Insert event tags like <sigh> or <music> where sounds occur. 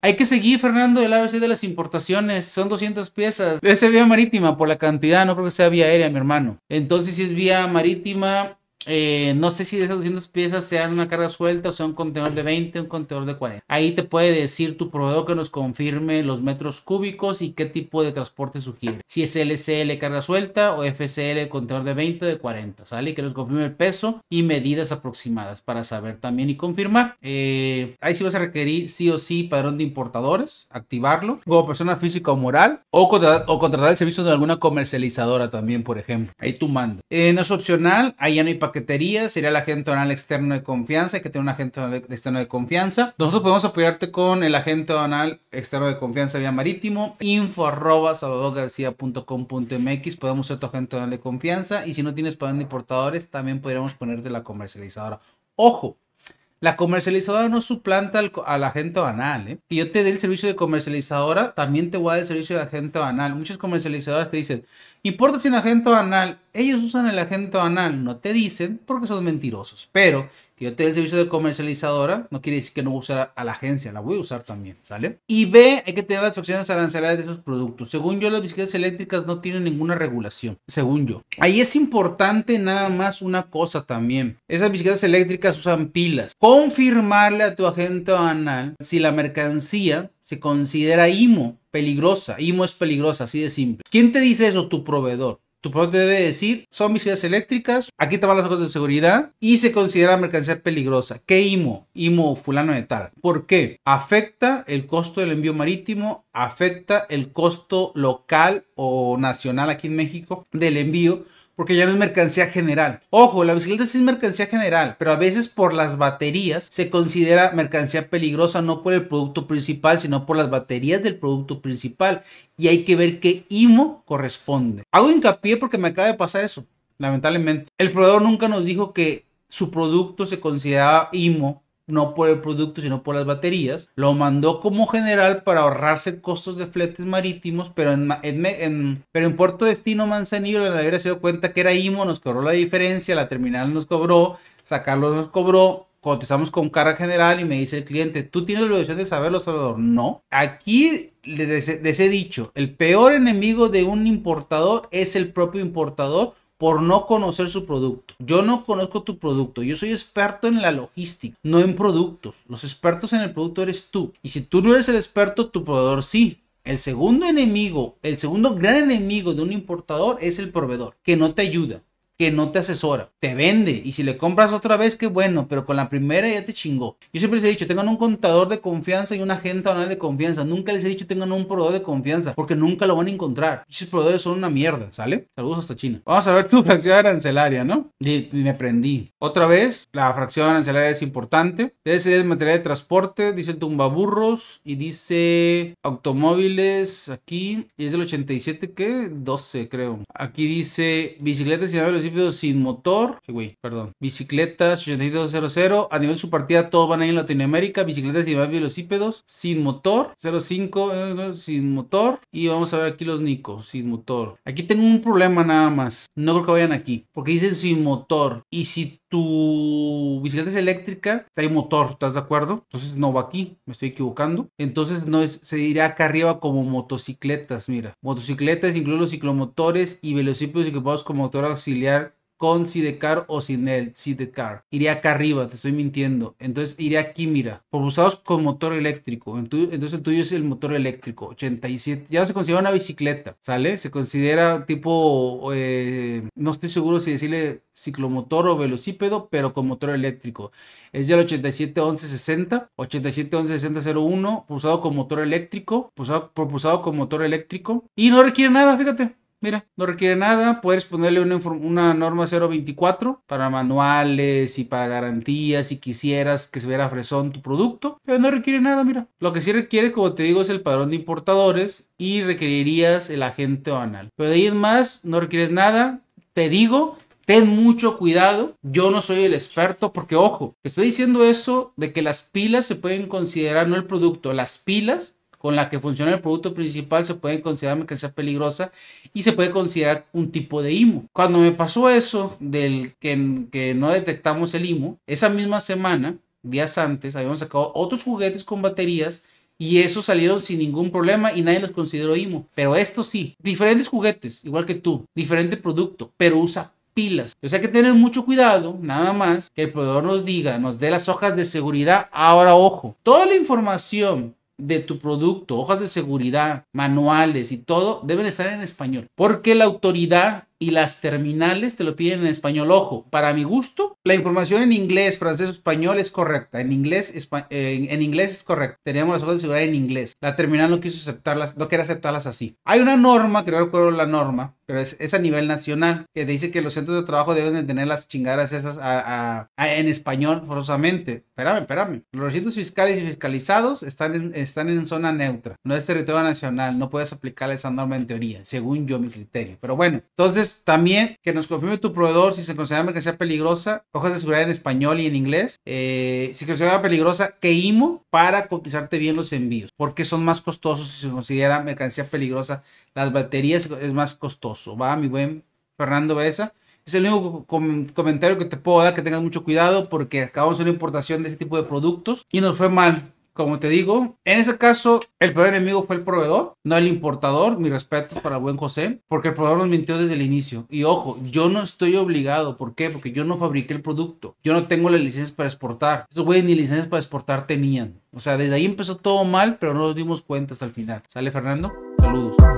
Hay que seguir, Fernando, el ABC de las importaciones. Son 200 piezas. Ese vía marítima por la cantidad. No creo que sea vía aérea, mi hermano. Entonces, si es vía marítima, eh, no sé si esas 200 piezas sean una carga suelta o sea un contenedor de 20, un contenedor de 40. Ahí te puede decir tu proveedor que nos confirme los metros cúbicos y qué tipo de transporte sugiere. Si es LCL carga suelta o FCL contenedor de 20 o de 40, ¿sale? Y que nos confirme el peso y medidas aproximadas para saber también y confirmar. Eh, ahí sí vas a requerir sí o sí padrón de importadores, activarlo como persona física o moral o contratar, o contratar el servicio de alguna comercializadora también, por ejemplo. Ahí tú mandas. Eh, no es opcional, ahí ya no hay paquetería, sería el agente anal externo de confianza, que tiene un agente externo de confianza. Nosotros podemos apoyarte con el agente anal externo de confianza vía marítimo, info arroba mx. podemos ser tu agente donal de confianza y si no tienes padrón de importadores, también podríamos ponerte la comercializadora. Ojo, la comercializadora no suplanta al, agente banal. ¿eh? yo te dé el servicio de comercializadora, también te voy a dar el servicio de agente banal. Muchas comercializadoras te dicen, importa sin agente banal. Ellos usan el agente banal, no te dicen porque son mentirosos. Pero que yo te el servicio de comercializadora, no quiere decir que no voy a usar a la agencia, la voy a usar también, ¿sale? Y B, hay que tener las opciones arancelarias de esos productos. Según yo, las bicicletas eléctricas no tienen ninguna regulación, según yo. Ahí es importante nada más una cosa también. Esas bicicletas eléctricas usan pilas. Confirmarle a tu agente banal si la mercancía se considera IMO, peligrosa. IMO es peligrosa, así de simple. ¿Quién te dice eso? Tu proveedor. Tu debe decir, son mis eléctricas, aquí están las cosas de seguridad y se considera mercancía peligrosa. ¿Qué IMO? IMO fulano de tal. ¿Por qué? Afecta el costo del envío marítimo, afecta el costo local o nacional aquí en México del envío porque ya no es mercancía general. Ojo, la bicicleta sí es mercancía general, pero a veces por las baterías se considera mercancía peligrosa no por el producto principal, sino por las baterías del producto principal. Y hay que ver qué IMO corresponde. Hago hincapié porque me acaba de pasar eso, lamentablemente. El proveedor nunca nos dijo que su producto se consideraba IMO no por el producto, sino por las baterías. Lo mandó como general para ahorrarse costos de fletes marítimos, pero en, pero en Puerto Destino Manzanillo la naviera se dio cuenta que era IMO, nos cobró la diferencia, la terminal nos cobró, sacarlo nos cobró, cotizamos con cara general y me dice el cliente, ¿tú tienes la obligación de saberlo, Salvador? No. Aquí les he dicho, el peor enemigo de un importador es el propio importador por no conocer su producto. Yo no conozco tu producto, yo soy experto en la logística, no en productos. Los expertos en el producto eres tú. Y si tú no eres el experto, tu proveedor sí. El segundo enemigo, el segundo gran enemigo de un importador es el proveedor, que no te ayuda que no te asesora, te vende. Y si le compras otra vez, qué bueno, pero con la primera ya te chingó. Yo siempre les he dicho, tengan un contador de confianza y un agente de confianza. Nunca les he dicho, tengan un proveedor de confianza, porque nunca lo van a encontrar. Esos proveedores son una mierda, ¿sale? Saludos hasta China. Vamos a ver tu <laughs> fracción arancelaria, ¿no? Y, me prendí. Otra vez, la fracción arancelaria es importante. Debe ser material de transporte, dice tumbaburros y dice automóviles aquí. Y es del 87, que 12, creo. Aquí dice bicicletas y sin motor, güey, perdón, bicicletas 8200, a nivel su partida todos van ahí en Latinoamérica, bicicletas y más velocípedos sin motor, 05 eh, sin motor y vamos a ver aquí los Nico sin motor. Aquí tengo un problema nada más, no creo que vayan aquí, porque dicen sin motor y si tu bicicleta es eléctrica, trae motor, ¿estás de acuerdo? Entonces no va aquí, me estoy equivocando. Entonces no es, se dirá acá arriba como motocicletas, mira. Motocicletas incluyen los ciclomotores y velocípedos equipados con motor auxiliar con Sidecar o sin él, Sidecar. Iría acá arriba, te estoy mintiendo. Entonces iría aquí, mira, propulsados con motor eléctrico. Entonces el tuyo es el motor eléctrico, 87. Ya se considera una bicicleta, ¿sale? Se considera tipo, eh, no estoy seguro si decirle ciclomotor o velocípedo, pero con motor eléctrico. Es ya el 871160, 87116001, pulsado con motor eléctrico, propulsado con motor eléctrico. Y no requiere nada, fíjate. Mira, no requiere nada, puedes ponerle una, norma 024 para manuales y para garantías si quisieras que se viera fresón tu producto, pero no requiere nada, mira. Lo que sí requiere, como te digo, es el padrón de importadores y requerirías el agente banal. Pero de ahí en más, no requieres nada, te digo, Ten mucho cuidado, yo no soy el experto porque ojo, estoy diciendo eso de que las pilas se pueden considerar no el producto, las pilas con la que funciona el producto principal se puede considerar mercancía peligrosa y se puede considerar un tipo de IMO. Cuando me pasó eso del que, que no detectamos el IMO, esa misma semana, días antes, habíamos sacado otros juguetes con baterías y esos salieron sin ningún problema y nadie los consideró IMO. Pero esto sí, diferentes juguetes, igual que tú, diferente producto, pero usa pilas. O sea que tener mucho cuidado, nada más que el proveedor nos diga, nos dé las hojas de seguridad. Ahora, ojo, toda la información de tu producto, hojas de seguridad, manuales y todo, deben estar en español. Porque la autoridad y las terminales te lo piden en español. Ojo, para mi gusto, la información en inglés, francés o español es correcta. En inglés, en inglés es correcta. Teníamos las hojas de seguridad en inglés. La terminal no quiso aceptarlas, no quería aceptarlas así. Hay una norma, que era la norma, pero es, a nivel nacional, que dice que los centros de trabajo deben tener las chingadas esas a, en español forzosamente. Espérame, espérame. Los recintos fiscales y fiscalizados están en, están en zona neutra, no es territorio nacional, no puedes aplicar esa norma en teoría, según yo mi criterio. Pero bueno, entonces también que nos confirme tu proveedor si se considera mercancía peligrosa, hojas de seguridad en español y en inglés, eh, si considera peligrosa, que IMO para cotizarte bien los envíos, porque son más costosos si se considera mercancía peligrosa, las baterías es más costoso. O va, mi buen Fernando Baeza. Es el único comentario que te puedo dar, que tengas mucho cuidado porque acabamos de una importación de ese tipo de productos y nos fue mal. Como te digo, en ese caso, el peor enemigo fue el proveedor, no el importador. Mi respeto para buen José, porque el proveedor nos mintió desde el inicio. Y ojo, yo no estoy obligado. ¿Por qué? Porque yo no fabriqué el producto. Yo no tengo las licencias para exportar. Estos güeyes ni licencias para exportar tenían. O sea, desde ahí empezó todo mal, pero no nos dimos cuenta hasta el final. ¿Sale, Fernando? Saludos.